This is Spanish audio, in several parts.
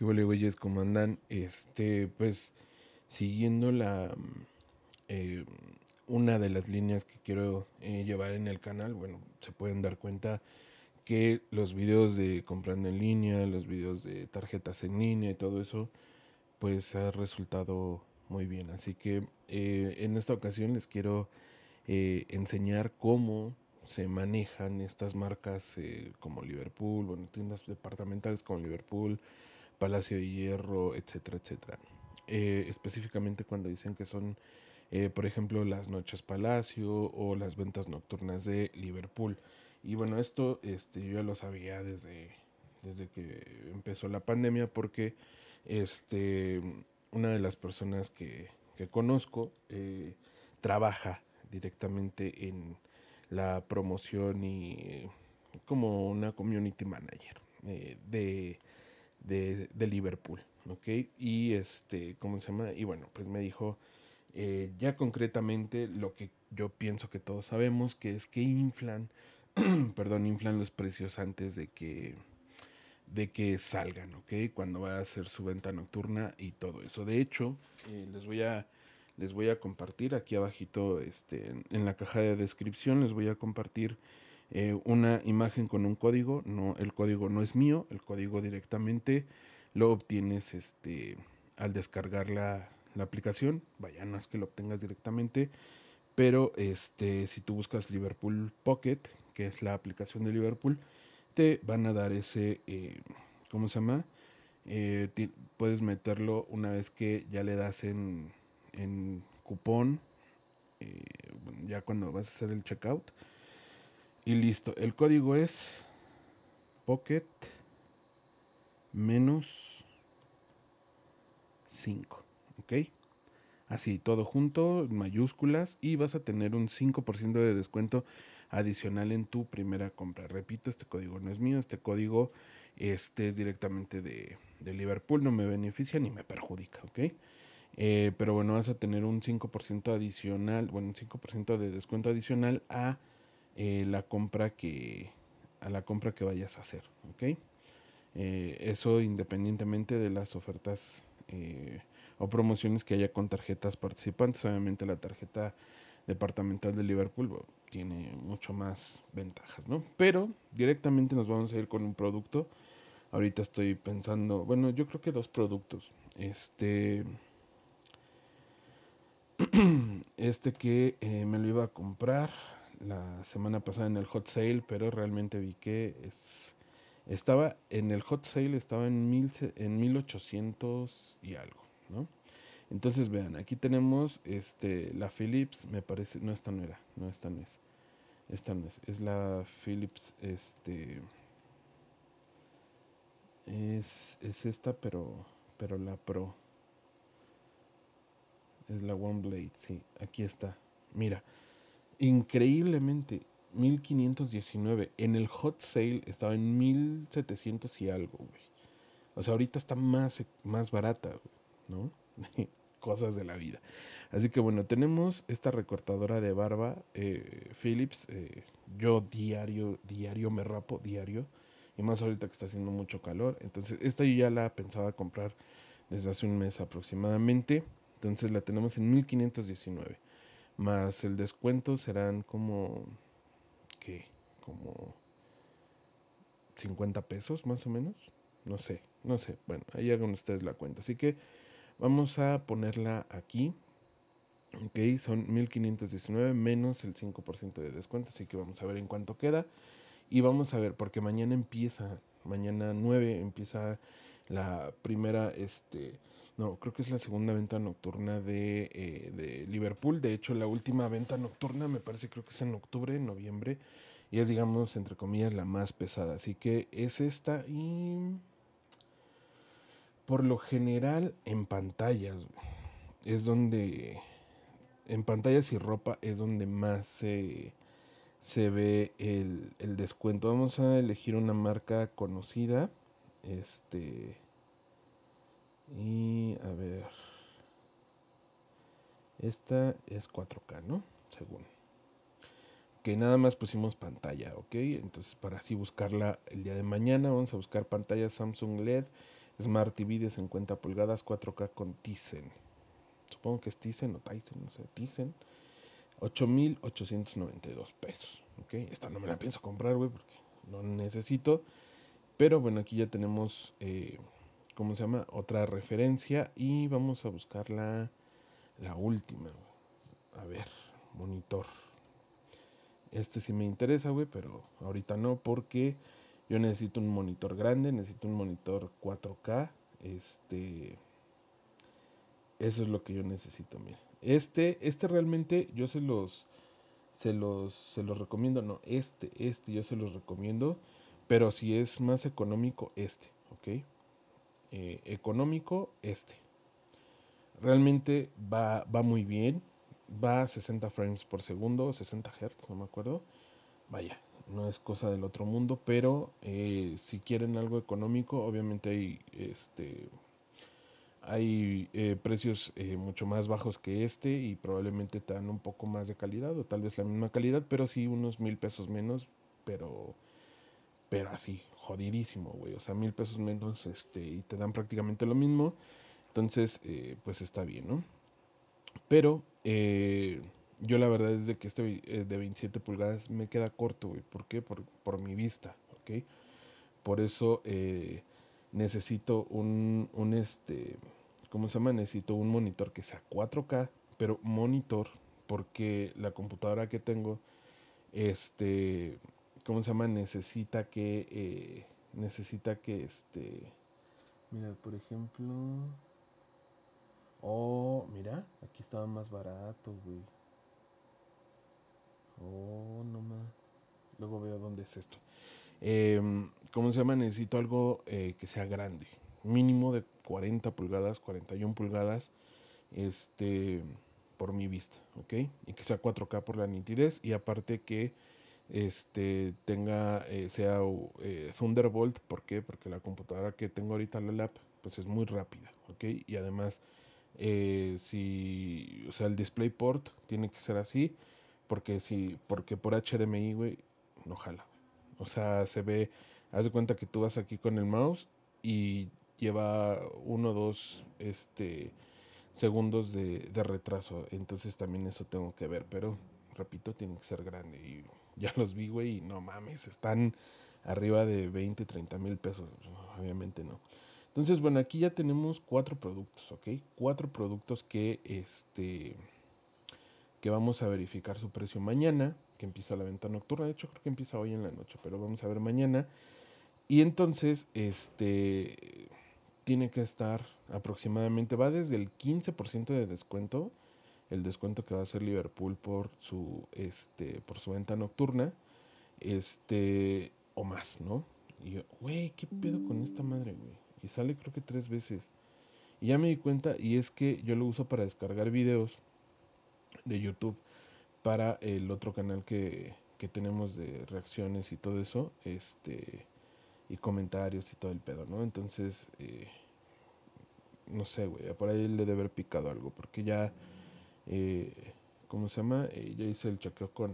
¿Qué vale, güeyes? ¿Cómo andan? Este, pues, siguiendo la. Eh, una de las líneas que quiero eh, llevar en el canal, bueno, se pueden dar cuenta que los videos de comprando en línea, los videos de tarjetas en línea y todo eso, pues ha resultado muy bien. Así que eh, en esta ocasión les quiero enseñar cómo se manejan estas marcas como Liverpool, bueno, tiendas departamentales como Liverpool, Palacio de Hierro, etcétera, etcétera. Eh, específicamente cuando dicen que son, eh, por ejemplo, las noches Palacio o las ventas nocturnas de Liverpool. Y bueno, esto este, yo ya lo sabía desde, desde que empezó la pandemia porque este, una de las personas que, conozco eh, trabaja directamente en la promoción y como una community manager de de, Liverpool, ¿ok? Y este, ¿cómo se llama? Y bueno, pues me dijo eh, ya concretamente lo que yo pienso que todos sabemos, que es que inflan, perdón, inflan los precios antes de que de que salgan, ¿ok? Cuando va a hacer su venta nocturna y todo eso. De hecho, eh, les voy a les voy a compartir aquí abajito, este, en la caja de descripción les voy a compartir eh, una imagen con un código. No, el código no es mío, el código directamente lo obtienes este, al descargar la, aplicación. Vaya, no es que lo obtengas directamente. Pero este, si tú buscas Liverpool Pocket, que es la aplicación de Liverpool, te van a dar ese, eh, ¿cómo se llama? Eh, puedes meterlo una vez que ya le das en, en cupón, ya cuando vas a hacer el checkout, y listo. El código es Pocket menos 5. ¿Ok? Así, todo junto, mayúsculas, y vas a tener un 5% de descuento adicional en tu primera compra. Repito, este código no es mío, este código este, es directamente de, Liverpool, no me beneficia ni me perjudica, ¿ok? Eh, pero bueno, vas a tener un 5% adicional, bueno, un 5% de descuento adicional a eh, la compra que, a la compra que vayas a hacer. ¿ok? Eh, eso independientemente de las ofertas eh, o promociones que haya con tarjetas participantes. Obviamente la tarjeta departamental de Liverpool tiene mucho más ventajas, ¿no? Pero directamente nos vamos a ir con un producto. Ahorita estoy pensando, bueno, yo creo que dos productos. Este, este que me lo iba a comprar la semana pasada en el hot sale, pero realmente vi que es, estaba en el hot sale, estaba en, mil, en 1800 y algo, ¿no? Entonces vean, aquí tenemos este, la Philips, me parece, no esta no era, no esta no es, esta no es, es la Philips, este, es, es esta, pero, pero la Pro, es la One Blade, sí, aquí está, mira, increíblemente, 1519. En el hot sale estaba en 1700 y algo, güey. O sea, ahorita está más, e, más barata, ¿no? Cosas de la vida. Así que bueno, tenemos esta recortadora de barba, eh, Philips. Eh, yo diario, diario me rapo, diario. Y más ahorita que está haciendo mucho calor. Entonces, esta yo ya la pensaba comprar desde hace un mes aproximadamente. Entonces la tenemos en 1519. Más el descuento serán como... ¿Qué? Como 50 pesos más o menos. No sé, no sé. Bueno, ahí hagan ustedes la cuenta. Así que vamos a ponerla aquí. Ok, son 1519 menos el 5% de descuento. Así que vamos a ver en cuánto queda. Y vamos a ver, porque mañana empieza, mañana 9 empieza la primera, este, no, creo que es la segunda venta nocturna eh, de, Liverpool. De hecho, la última venta nocturna me parece creo que es en octubre, noviembre. Y es, digamos, entre comillas, la más pesada. Así que es esta y... Por lo general en pantallas es donde... En pantallas y ropa es donde más se, se ve el, el descuento. Vamos a elegir una marca conocida. Este y a ver. Esta es 4K, ¿no? Según. Que nada más pusimos pantalla, ¿ok? Entonces para así buscarla el día de mañana vamos a buscar pantalla Samsung LED Smart TV de 50 pulgadas 4K con Tizen. Supongo que es Tizen o Tizen, no sé, Tizen. 8.892 pesos, ¿ok? Esta no me la pienso comprar, güey, porque no necesito. Pero bueno, aquí ya tenemos... Eh, ¿cómo se llama? Otra referencia y vamos a buscar la, última. A ver, monitor. Este sí me interesa, güey, pero ahorita no porque yo necesito un monitor grande, necesito un monitor 4K. Este... Eso es lo que yo necesito, mira. Este, este realmente yo se los, se los, se los recomiendo. No, este, este yo se los recomiendo. Pero si es más económico, este, ¿ok? Eh, económico este. Realmente va, muy bien, va a 60 frames por segundo, 60 hertz, no me acuerdo. Vaya, no es cosa del otro mundo, pero eh, si quieren algo económico, obviamente hay este hay eh, precios mucho más bajos que este y probablemente te dan un poco más de calidad o tal vez la misma calidad, pero sí unos mil pesos menos, pero pero así, jodidísimo, güey. O sea, mil pesos menos, este, y te dan prácticamente lo mismo. Entonces, eh, pues está bien, ¿no? Pero eh, yo la verdad es de que este eh, de 27 pulgadas me queda corto, güey. ¿Por qué? Por, por, mi vista, ¿ok? Por eso necesito un, un, este, ¿cómo se llama? Necesito un monitor que sea 4K, pero monitor, porque la computadora que tengo, este, ¿cómo se llama? Necesita que, eh, necesita que, este, mira, por ejemplo, oh, mira, aquí estaba más barato, güey. Oh, no más. Luego veo dónde es esto. Em, ¿Cómo se llama? Necesito algo eh, que sea grande. Mínimo de 40 pulgadas, 41 pulgadas. Este. Por mi vista, ¿ok? Y que sea 4K por la nitidez. Y aparte que este, tenga, eh, sea eh, Thunderbolt. ¿Por qué? Porque la computadora que tengo ahorita, la lap, pues es muy rápida, ¿ok? Y además, eh, si, o sea, el DisplayPort tiene que ser así, porque si, porque por HDMI, güey, no jala. O sea, se ve, haz de cuenta que tú vas aquí con el mouse y lleva uno o dos, este, segundos de, de retraso. Entonces también eso tengo que ver, pero repito, tiene que ser grande y ya los vi, güey, y no mames, están arriba de 20, 30 mil pesos. obviamente no. Entonces, bueno, aquí ya tenemos cuatro productos, ¿ok? Cuatro productos que, este, que vamos a verificar su precio mañana, que empieza la venta nocturna. De hecho, creo que empieza hoy en la noche, pero vamos a ver mañana. Y entonces, este, tiene que estar aproximadamente, va desde el 15% de descuento el descuento que va a hacer Liverpool por su, este, por su venta nocturna, este, o más, ¿no? Y yo, güey, ¿qué pedo con esta madre, güey? Y sale creo que tres veces. Y ya me di cuenta, y es que yo lo uso para descargar videos de YouTube para el otro canal que, que tenemos de reacciones y todo eso, este, y comentarios y todo el pedo, ¿no? Entonces, eh, no sé, güey, por ahí le debe haber picado algo, porque ya... Eh, ¿cómo se llama? Eh, ya hice el chequeo con,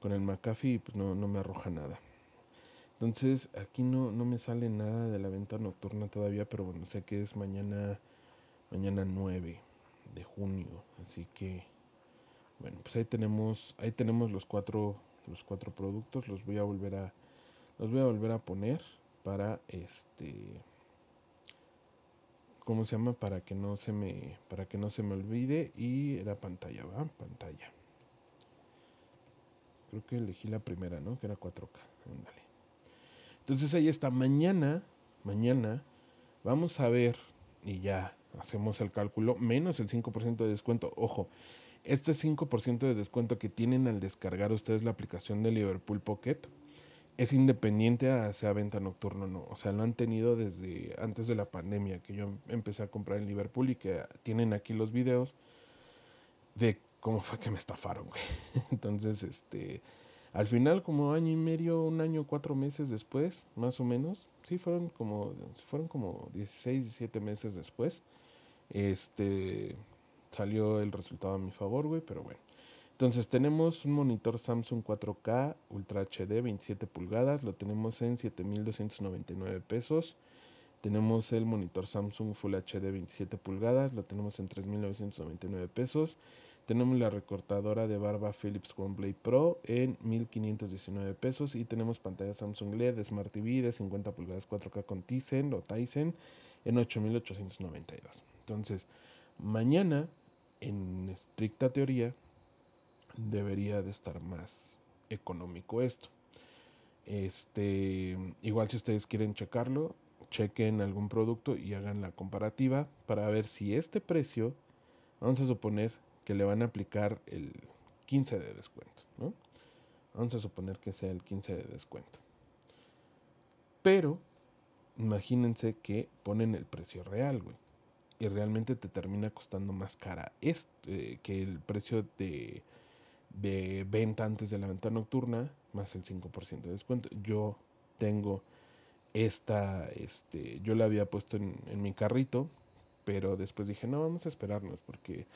con el McAfee y pues no, me arroja nada. Entonces aquí no, no me sale nada de la venta nocturna todavía, pero bueno, sé que es mañana, mañana 9 de junio. Así que, bueno, pues ahí tenemos, ahí tenemos los cuatro, los cuatro productos. Los voy a volver a, los voy a volver a poner para este ¿cómo se llama? Para que no se me, para que no se me olvide. Y era pantalla, ¿va? Pantalla. Creo que elegí la primera, ¿no? Que era 4K. Entonces ahí está. Mañana, mañana, vamos a ver y ya hacemos el cálculo, menos el 5% de descuento. Ojo, este 5% de descuento que tienen al descargar ustedes la aplicación de Liverpool Pocket es independiente a sea venta nocturna o no. O sea, lo han tenido desde antes de la pandemia, que yo empecé a comprar en Liverpool y que tienen aquí los videos de cómo fue que me estafaron, güey. Entonces, este, al final, como año y medio, un año, cuatro meses después, más o menos, sí, fueron como, fueron como 16, 17 meses después, este, salió el resultado a mi favor, güey, pero bueno. Entonces tenemos un monitor Samsung 4K Ultra HD 27 pulgadas, lo tenemos en 7.299 pesos. Tenemos el monitor Samsung Full HD 27 pulgadas, lo tenemos en 3.999 pesos. Tenemos la recortadora de barba Philips OneBlade Pro en 1.519 pesos y tenemos pantalla Samsung LED de Smart TV de 50 pulgadas 4K con Tizen o Tizen en 8.892. Entonces, mañana, en estricta teoría, debería de estar más económico esto. Este, igual si ustedes quieren checarlo, chequen algún producto y hagan la comparativa para ver si este precio, vamos a suponer que le van a aplicar el 15 de descuento, ¿no? Vamos a suponer que sea el 15 de descuento. Pero, imagínense que ponen el precio real, güey. Y realmente te termina costando más cara este, eh, que el precio de de venta antes de la venta nocturna, más el 5% de descuento. Yo tengo esta, este, yo la había puesto en, mi carrito, pero después dije, no, vamos a esperarnos porque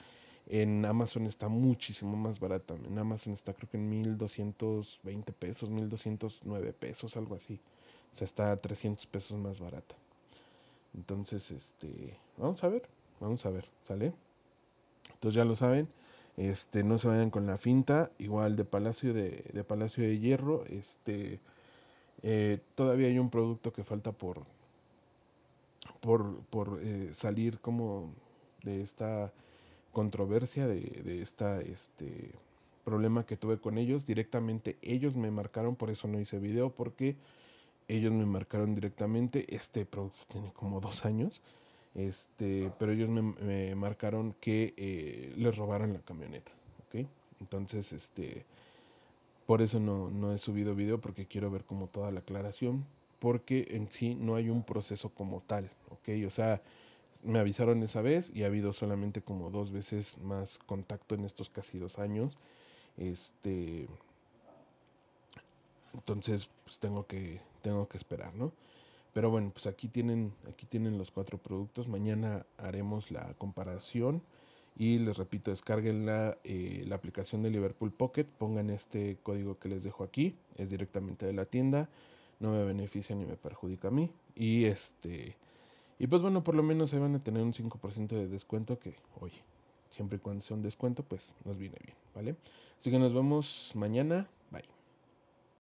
en Amazon está muchísimo más barata. En Amazon está creo que en 1220 pesos, 1209 pesos, algo así. O sea, está 300 pesos más barata. Entonces, este, vamos a ver, vamos a ver, ¿sale? Entonces ya lo saben, este, no se vayan con la finta. Igual de Palacio de, Palacio de Hierro. Este, eh, todavía hay un producto que falta por, por, eh, salir como de esta controversia, de, este problema que tuve con ellos. Directamente ellos me marcaron, por eso no hice video, porque ellos me marcaron directamente. Este producto tiene como dos años. Este, pero ellos me, marcaron que eh, les robaron la camioneta. ¿ok? Entonces, este, por eso no, he subido video porque quiero ver como toda la aclaración. Porque en sí no hay un proceso como tal. ¿ok? O sea, me avisaron esa vez y ha habido solamente como dos veces más contacto en estos casi dos años. Este, entonces, pues tengo que, tengo que esperar, ¿no? Pero bueno, pues aquí tienen, aquí tienen los cuatro productos. Mañana haremos la comparación. Y les repito, descarguen la, eh, la, aplicación de Liverpool Pocket, pongan este código que les dejo aquí, es directamente de la tienda, no me beneficia ni me perjudica a mí. Y este y pues bueno, por lo menos ahí van a tener un 5% de descuento que, hoy, siempre y cuando sea un descuento, pues nos viene bien, ¿vale? Así que nos vemos mañana.